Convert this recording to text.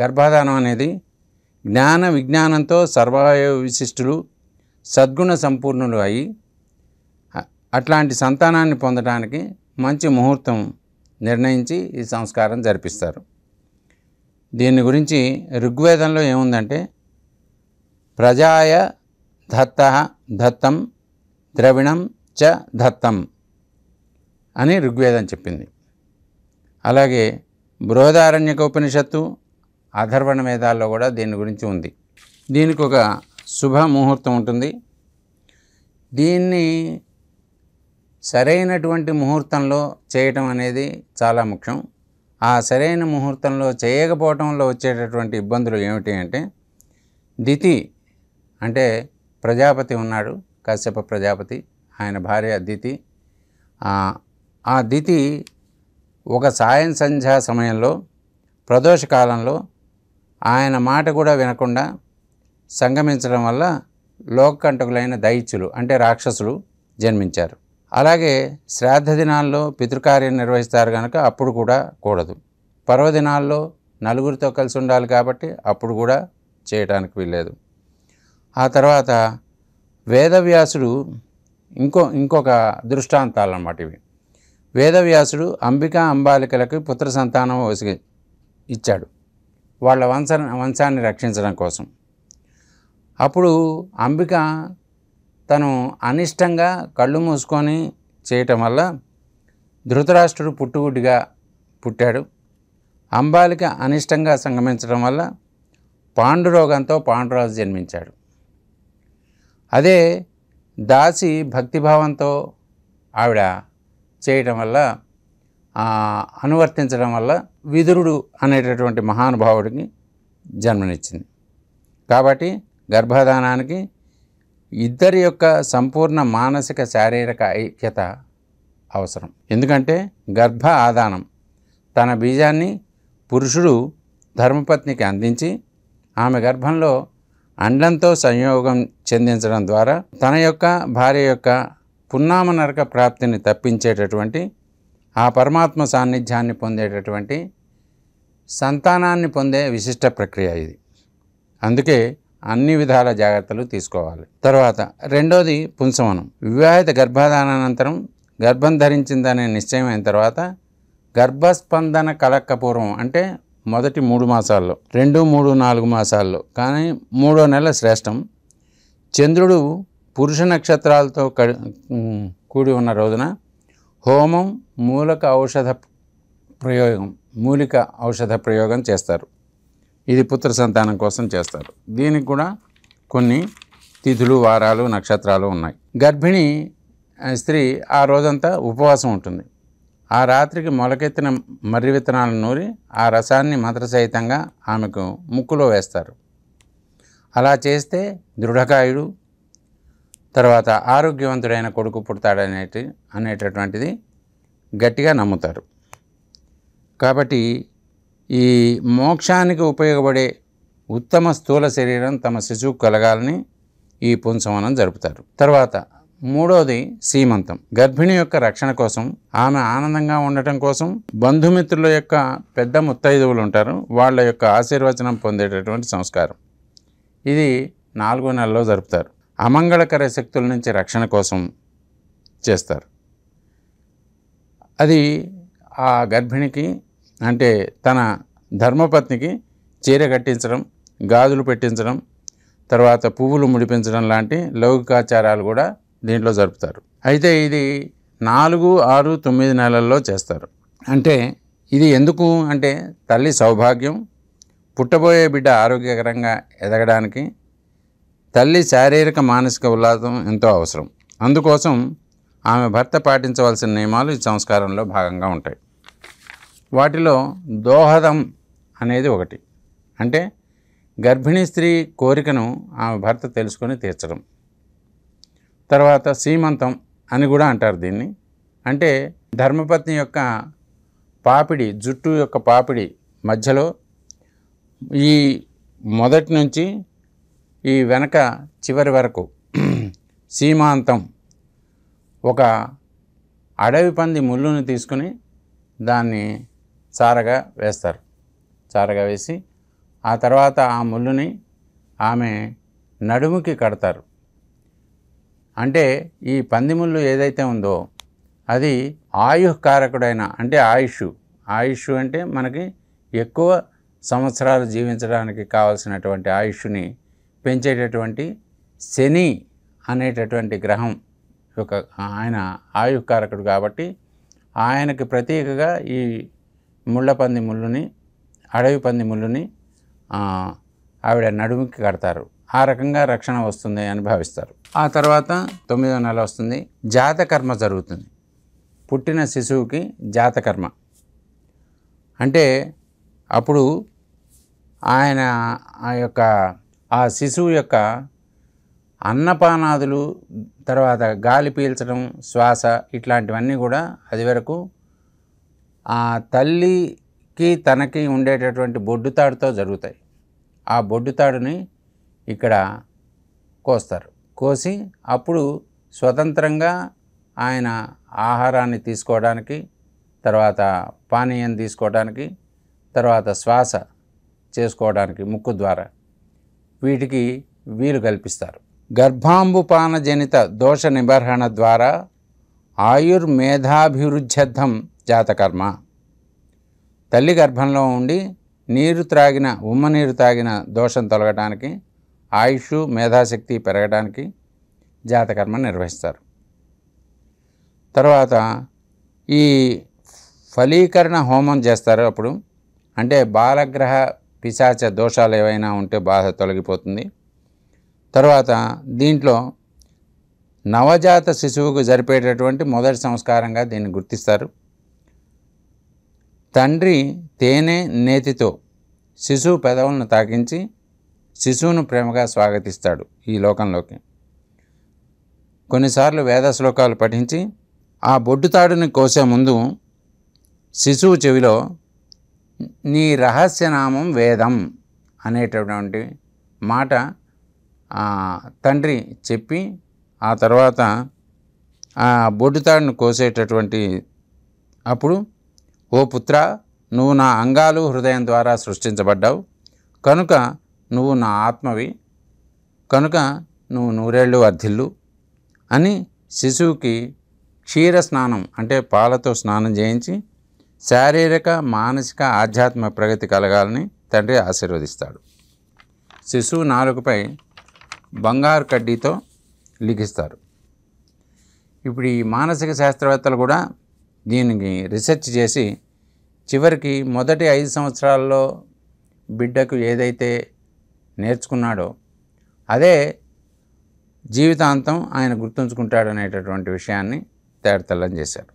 గర్భాధానం అనేది జ్ఞాన విజ్ఞానంతో సర్వాయ విశిష్టులు సద్గుణ సంపూర్ణులు అయి అట్లాంటి సంతానాన్ని పొందడానికి మంచి ముహూర్తం నిర్ణయించి ఈ సంస్కారం జరిపిస్తారు దీని గురించి ఋగ్వేదంలో ఏముందంటే ప్రజాయ దత్త దత్తం ద్రవిణం చ దత్తం అని ఋగ్వేదం చెప్పింది అలాగే బృహదారణ్యక ఉపనిషత్తు అధర్వణ మేధాల్లో కూడా దీని గురించి ఉంది దీనికి ఒక శుభ ముహూర్తం ఉంటుంది దీన్ని సరైనటువంటి ముహూర్తంలో చేయటం అనేది చాలా ముఖ్యం ఆ సరైన ముహూర్తంలో చేయకపోవటంలో వచ్చేటటువంటి ఇబ్బందులు ఏమిటి అంటే దితి అంటే ప్రజాపతి ఉన్నాడు కశ్యప ప్రజాపతి ఆయన భార్య దితి ఆ దితి ఒక సాయం సంధ్యా సమయంలో ప్రదోష కాలంలో ఆయన మాట కూడా వినకుండా సంగమించడం వల్ల లోకంటకులైన దైత్యులు అంటే రాక్షసులు జన్మించారు అలాగే శ్రాద్ధ దినాల్లో పితృకార్యం నిర్వహిస్తారు కనుక అప్పుడు కూడా కూడదు పర్వదినాల్లో నలుగురితో కలిసి ఉండాలి కాబట్టి అప్పుడు కూడా చేయటానికి వీల్లేదు ఆ తర్వాత వేదవ్యాసుడు ఇంకో ఇంకొక దృష్టాంతాలు అన్నమాట ఇవి వేదవ్యాసుడు అంబికా అంబాలికలకు పుత్ర సంతానం ఇచ్చాడు వాళ్ళ వంశ వంశాన్ని రక్షించడం కోసం అప్పుడు అంబిక తను అనిష్టంగా కళ్ళు మూసుకొని చేయటం వల్ల ధృతరాష్ట్రుడు పుట్టుగుడ్డిగా పుట్టాడు అంబాలిక అనిష్టంగా సంగమించడం వల్ల పాండురోగంతో పాండురాజు జన్మించాడు అదే దాసి భక్తిభావంతో ఆవిడ చేయటం వల్ల అనువర్తించడం వల్ల విదురుడు అనేటటువంటి మహానుభావుడికి జన్మనిచ్చింది కాబట్టి గర్భధానానికి ఇద్దరి యొక్క సంపూర్ణ మానసిక శారీరక ఐక్యత అవసరం ఎందుకంటే గర్భ ఆదానం తన బీజాన్ని పురుషుడు ధర్మపత్నికి అందించి ఆమె గర్భంలో అండంతో సంయోగం చెందించడం ద్వారా తన యొక్క భార్య యొక్క పున్నామ నరక ప్రాప్తిని తప్పించేటటువంటి ఆ పరమాత్మ సాన్నిధ్యాన్ని పొందేటటువంటి సంతానాన్ని పొందే విశిష్ట ప్రక్రియ ఇది అందుకే అన్ని విధాల జాగ్రత్తలు తీసుకోవాలి తర్వాత రెండోది పుంసవనం వివాహిత గర్భధానానంతరం గర్భం ధరించిందనే నిశ్చయమైన తర్వాత గర్భస్పందన కలక్కపూర్వం అంటే మొదటి మూడు మాసాల్లో రెండు మూడు నాలుగు మాసాల్లో కానీ మూడో నెల శ్రేష్టం చంద్రుడు పురుష నక్షత్రాలతో కూడి ఉన్న రోజున హోమం మూలక ఔషధ ప్రయోగం మూలిక ఔషధ ప్రయోగం చేస్తారు ఇది పుత్ర సంతానం కోసం చేస్తారు దీనికి కూడా కొన్ని తిథులు వారాలు నక్షత్రాలు ఉన్నాయి గర్భిణి స్త్రీ ఆ రోజంతా ఉపవాసం ఉంటుంది ఆ రాత్రికి మొలకెత్తిన మర్రి విత్తనాలను నూరి ఆ రసాన్ని మంత్రసహితంగా ఆమెకు ముక్కులో వేస్తారు అలా చేస్తే దృఢకాయుడు తర్వాత ఆరోగ్యవంతుడైన కొడుకు పుడతాడనేటి అనేటటువంటిది గట్టిగా నమ్ముతారు కాబట్టి ఈ మోక్షానికి ఉపయోగపడే ఉత్తమ స్థూల శరీరం తమ శిశువు కలగాలని ఈ పుంసవనం జరుపుతారు తర్వాత మూడోది సీమంతం గర్భిణి యొక్క రక్షణ కోసం ఆమె ఆనందంగా ఉండటం కోసం బంధుమిత్రుల యొక్క పెద్ద ముత్తైదువులు ఉంటారు వాళ్ళ యొక్క ఆశీర్వచనం పొందేటటువంటి సంస్కారం ఇది నాలుగో నెలలో జరుపుతారు అమంగళకర శక్తుల నుంచి రక్షణ కోసం చేస్తారు అది ఆ గర్భిణికి అంటే తన ధర్మపత్నికి చీర కట్టించడం గాజులు పెట్టించడం తర్వాత పువ్వులు ముడిపించడం లాంటి లౌకికాచారాలు కూడా దీంట్లో జరుపుతారు అయితే ఇది నాలుగు ఆరు తొమ్మిది నెలల్లో చేస్తారు అంటే ఇది ఎందుకు అంటే తల్లి సౌభాగ్యం పుట్టబోయే బిడ్డ ఆరోగ్యకరంగా ఎదగడానికి తల్లి శారీరక మానసిక ఉల్లాసం ఎంతో అవసరం అందుకోసం ఆమె భర్త పాటించవలసిన నియమాలు ఈ సంస్కారంలో భాగంగా ఉంటాయి వాటిలో దోహదం అనేది ఒకటి అంటే గర్భిణీ స్త్రీ కోరికను ఆమె భర్త తెలుసుకొని తీర్చడం తర్వాత సీమంతం అని కూడా అంటారు దీన్ని అంటే ధర్మపత్ని యొక్క పాపిడి జుట్టు యొక్క పాపిడి మధ్యలో ఈ మొదటి నుంచి ఈ వెనక చివరి వరకు సీమాంతం ఒక అడవి పంది ముళ్ళుని తీసుకుని దాన్ని చారగా వేస్తారు చారగా వేసి ఆ తర్వాత ఆ ముళ్ళుని ఆమె నడుముకి కడతారు అంటే ఈ పందిముళ్ళు ఏదైతే ఉందో అది కారకుడైన అంటే ఆయుష్ ఆయుష్ అంటే మనకి ఎక్కువ సంవత్సరాలు జీవించడానికి కావాల్సినటువంటి ఆయుష్ని పెంచేటటువంటి శని అనేటటువంటి గ్రహం యొక్క ఆయన ఆయుకారకుడు కాబట్టి ఆయనకి ప్రత్యేకగా ఈ ముళ్ళపంది ముళ్ళుని అడవి పంది ముళ్ళుని ఆవిడ నడుముకి కడతారు ఆ రకంగా రక్షణ వస్తుంది అని భావిస్తారు ఆ తర్వాత తొమ్మిదో నెల వస్తుంది జాతకర్మ జరుగుతుంది పుట్టిన శిశువుకి జాతకర్మ అంటే అప్పుడు ఆయన ఆ యొక్క ఆ శిశువు యొక్క అన్నపానాదులు తర్వాత గాలి పీల్చడం శ్వాస ఇట్లాంటివన్నీ కూడా అది వరకు ఆ తల్లికి తనకి ఉండేటటువంటి బొడ్డుతాడుతో జరుగుతాయి ఆ బొడ్డుతాడుని ఇక్కడ కోస్తారు కోసి అప్పుడు స్వతంత్రంగా ఆయన ఆహారాన్ని తీసుకోవడానికి తర్వాత పానీయం తీసుకోవడానికి తర్వాత శ్వాస చేసుకోవడానికి ముక్కు ద్వారా వీటికి వీలు కల్పిస్తారు జనిత దోష నిబర్హణ ద్వారా ఆయుర్మేధాభివృద్ధ్యర్థం జాతకర్మ తల్లి గర్భంలో ఉండి నీరు త్రాగిన ఉమ్మనీరు తాగిన దోషం తొలగటానికి ఆయుష్ మేధాశక్తి పెరగటానికి జాతకర్మ నిర్వహిస్తారు తర్వాత ఈ ఫలీకరణ హోమం చేస్తారు అప్పుడు అంటే బాలగ్రహ పిశాచ దోషాలు ఏవైనా ఉంటే బాధ తొలగిపోతుంది తర్వాత దీంట్లో నవజాత శిశువుకు జరిపేటటువంటి మొదటి సంస్కారంగా దీన్ని గుర్తిస్తారు తండ్రి తేనె నేతితో శిశువు పెదవులను తాకించి శిశువును ప్రేమగా స్వాగతిస్తాడు ఈ లోకంలోకి కొన్నిసార్లు వేద శ్లోకాలు పఠించి ఆ బొడ్డు తాడుని కోసే ముందు శిశువు చెవిలో నీ రహస్యనామం వేదం అనేటటువంటి మాట తండ్రి చెప్పి ఆ తర్వాత ఆ బొడ్డుతాడును కోసేటటువంటి అప్పుడు ఓ పుత్ర నువ్వు నా అంగాలు హృదయం ద్వారా సృష్టించబడ్డావు కనుక నువ్వు నా ఆత్మవి కనుక నువ్వు నూరేళ్ళు అర్ధిల్లు అని శిశువుకి క్షీర స్నానం అంటే పాలతో స్నానం చేయించి శారీరక మానసిక ఆధ్యాత్మ ప్రగతి కలగాలని తండ్రి ఆశీర్వదిస్తాడు శిశువు నాలుగుపై బంగారు కడ్డీతో లిఖిస్తారు ఇప్పుడు ఈ మానసిక శాస్త్రవేత్తలు కూడా దీనికి రీసెర్చ్ చేసి చివరికి మొదటి ఐదు సంవత్సరాల్లో బిడ్డకు ఏదైతే నేర్చుకున్నాడో అదే జీవితాంతం ఆయన గుర్తుంచుకుంటాడనేటటువంటి విషయాన్ని తేడతల్లం చేశారు